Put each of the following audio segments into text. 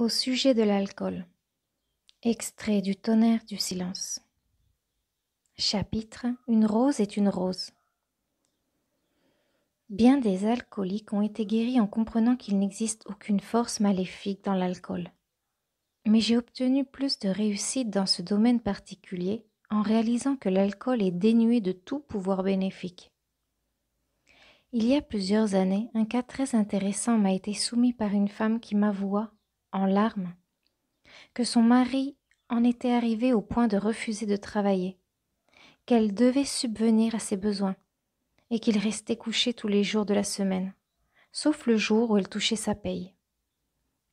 Au sujet de l'alcool. Extrait du tonnerre du silence. Chapitre Une rose est une rose. Bien des alcooliques ont été guéris en comprenant qu'il n'existe aucune force maléfique dans l'alcool. Mais j'ai obtenu plus de réussite dans ce domaine particulier en réalisant que l'alcool est dénué de tout pouvoir bénéfique. Il y a plusieurs années, un cas très intéressant m'a été soumis par une femme qui m'avoua en larmes, que son mari en était arrivé au point de refuser de travailler, qu'elle devait subvenir à ses besoins, et qu'il restait couché tous les jours de la semaine, sauf le jour où elle touchait sa paye.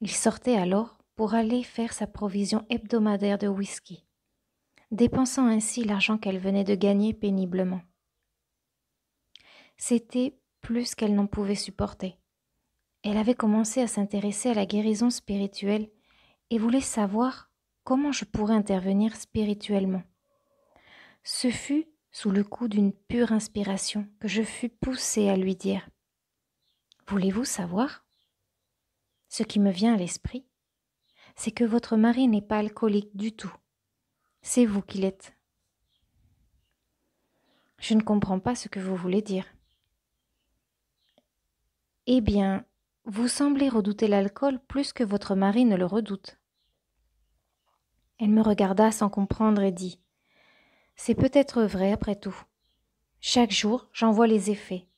Il sortait alors pour aller faire sa provision hebdomadaire de whisky, dépensant ainsi l'argent qu'elle venait de gagner péniblement. C'était plus qu'elle n'en pouvait supporter. Elle avait commencé à s'intéresser à la guérison spirituelle et voulait savoir comment je pourrais intervenir spirituellement. Ce fut sous le coup d'une pure inspiration que je fus poussée à lui dire Voulez-vous savoir Ce qui me vient à l'esprit, c'est que votre mari n'est pas alcoolique du tout. C'est vous qui l'êtes. Je ne comprends pas ce que vous voulez dire. Eh bien, vous semblez redouter l'alcool plus que votre mari ne le redoute. Elle me regarda sans comprendre et dit C'est peut-être vrai après tout. Chaque jour, j'en vois les effets.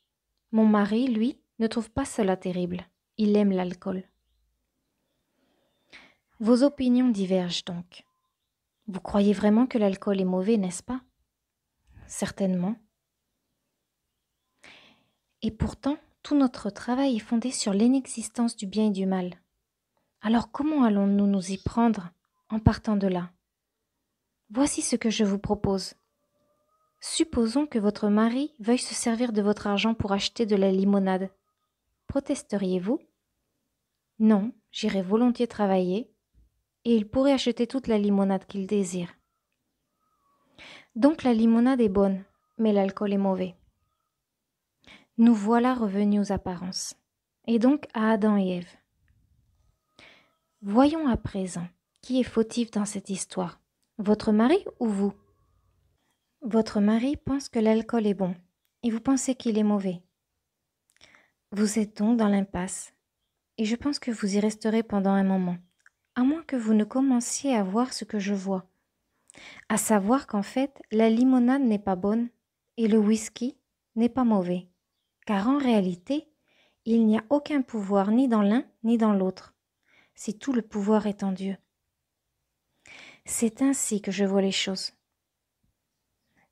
Mon mari, lui, ne trouve pas cela terrible. Il aime l'alcool. Vos opinions divergent donc. Vous croyez vraiment que l'alcool est mauvais, n'est-ce pas Certainement. Et pourtant, tout notre travail est fondé sur l'inexistence du bien et du mal. Alors comment allons-nous nous y prendre en partant de là Voici ce que je vous propose. Supposons que votre mari veuille se servir de votre argent pour acheter de la limonade. Protesteriez-vous Non, j'irai volontiers travailler, et il pourrait acheter toute la limonade qu'il désire. Donc la limonade est bonne, mais l'alcool est mauvais nous voilà revenus aux apparences, et donc à Adam et Ève. Voyons à présent qui est fautif dans cette histoire, votre mari ou vous Votre mari pense que l'alcool est bon, et vous pensez qu'il est mauvais. Vous êtes donc dans l'impasse, et je pense que vous y resterez pendant un moment, à moins que vous ne commenciez à voir ce que je vois, à savoir qu'en fait la limonade n'est pas bonne et le whisky n'est pas mauvais car en réalité, il n'y a aucun pouvoir ni dans l'un ni dans l'autre. si tout le pouvoir est en Dieu. C'est ainsi que je vois les choses.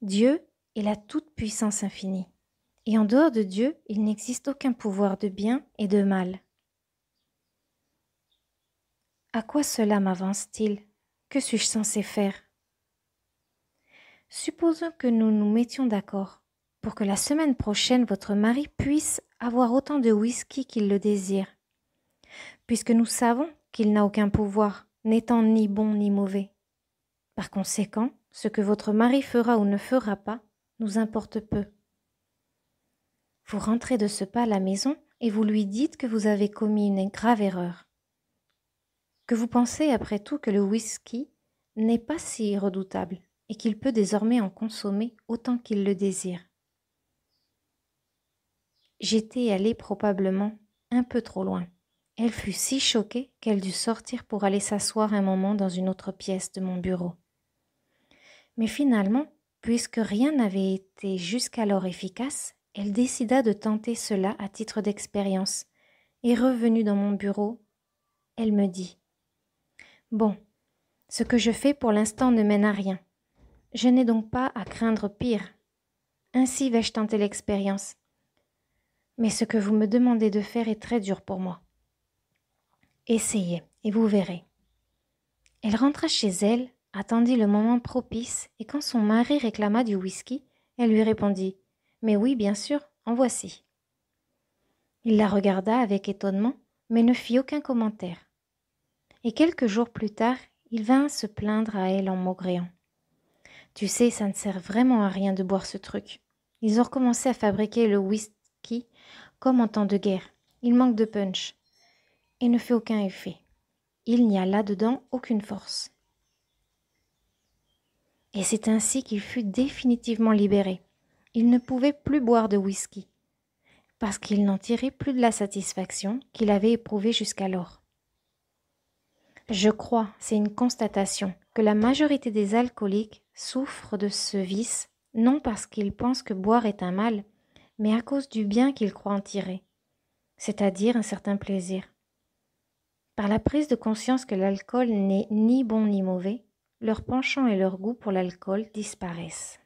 Dieu est la toute-puissance infinie, et en dehors de Dieu, il n'existe aucun pouvoir de bien et de mal. À quoi cela m'avance-t-il Que suis-je censé faire Supposons que nous nous mettions d'accord pour que la semaine prochaine votre mari puisse avoir autant de whisky qu'il le désire, puisque nous savons qu'il n'a aucun pouvoir, n'étant ni bon ni mauvais. Par conséquent, ce que votre mari fera ou ne fera pas nous importe peu. Vous rentrez de ce pas à la maison et vous lui dites que vous avez commis une grave erreur, que vous pensez après tout que le whisky n'est pas si redoutable et qu'il peut désormais en consommer autant qu'il le désire. J'étais allée probablement un peu trop loin. Elle fut si choquée qu'elle dut sortir pour aller s'asseoir un moment dans une autre pièce de mon bureau. Mais finalement, puisque rien n'avait été jusqu'alors efficace, elle décida de tenter cela à titre d'expérience, et revenue dans mon bureau, elle me dit Bon, ce que je fais pour l'instant ne mène à rien. Je n'ai donc pas à craindre pire. Ainsi vais-je tenter l'expérience mais ce que vous me demandez de faire est très dur pour moi. Essayez, et vous verrez. Elle rentra chez elle, attendit le moment propice, et quand son mari réclama du whisky, elle lui répondit. Mais oui, bien sûr, en voici. Il la regarda avec étonnement, mais ne fit aucun commentaire. Et quelques jours plus tard, il vint se plaindre à elle en maugréant. Tu sais, ça ne sert vraiment à rien de boire ce truc. Ils ont recommencé à fabriquer le whisky comme en temps de guerre, il manque de punch et ne fait aucun effet. Il n'y a là-dedans aucune force. Et c'est ainsi qu'il fut définitivement libéré. Il ne pouvait plus boire de whisky, parce qu'il n'en tirait plus de la satisfaction qu'il avait éprouvée jusqu'alors. Je crois, c'est une constatation, que la majorité des alcooliques souffrent de ce vice, non parce qu'ils pensent que boire est un mal, mais à cause du bien qu'ils croit en tirer, c'est-à-dire un certain plaisir. Par la prise de conscience que l'alcool n'est ni bon ni mauvais, leur penchant et leur goût pour l'alcool disparaissent.